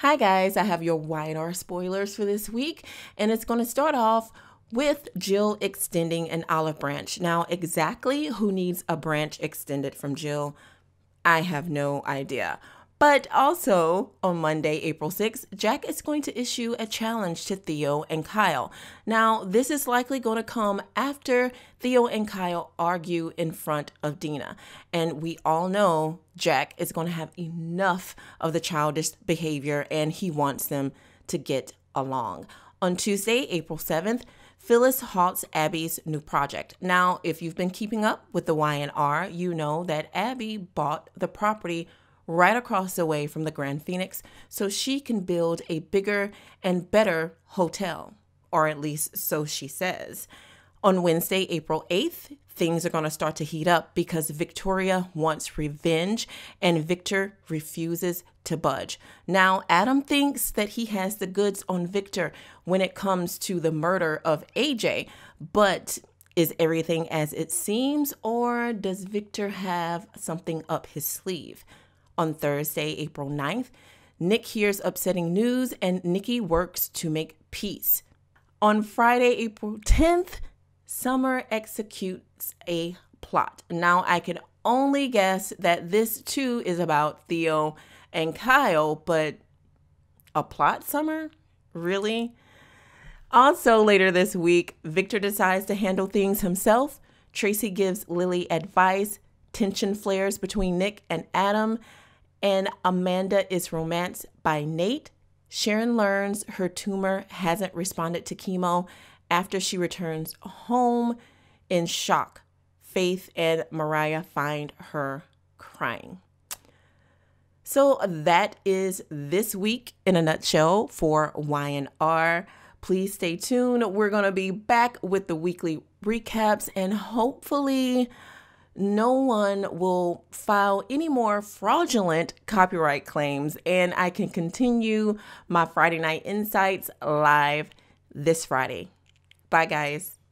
Hi, guys. I have your YNR spoilers for this week, and it's going to start off with Jill extending an olive branch. Now, exactly who needs a branch extended from Jill? I have no idea. But also on Monday, April 6th, Jack is going to issue a challenge to Theo and Kyle. Now, this is likely going to come after Theo and Kyle argue in front of Dina. And we all know Jack is going to have enough of the childish behavior and he wants them to get along. On Tuesday, April 7th, Phyllis halts Abby's new project. Now, if you've been keeping up with the Y&R, you know that Abby bought the property right across the way from the Grand Phoenix so she can build a bigger and better hotel, or at least so she says. On Wednesday, April 8th, things are going to start to heat up because Victoria wants revenge and Victor refuses to budge. Now, Adam thinks that he has the goods on Victor when it comes to the murder of AJ, but is everything as it seems, or does Victor have something up his sleeve? On Thursday, April 9th, Nick hears upsetting news and Nikki works to make peace. On Friday, April 10th, Summer executes a plot. Now, I can only guess that this too is about Theo and Kyle, but a plot, Summer? Really? Also, later this week, Victor decides to handle things himself. Tracy gives Lily advice. Tension flares between Nick and Adam and Amanda is Romance by Nate. Sharon learns her tumor hasn't responded to chemo after she returns home in shock. Faith and Mariah find her crying. So that is this week in a nutshell for Y&R. Please stay tuned. We're going to be back with the weekly recaps and hopefully no one will file any more fraudulent copyright claims, and I can continue my Friday Night Insights live this Friday. Bye, guys.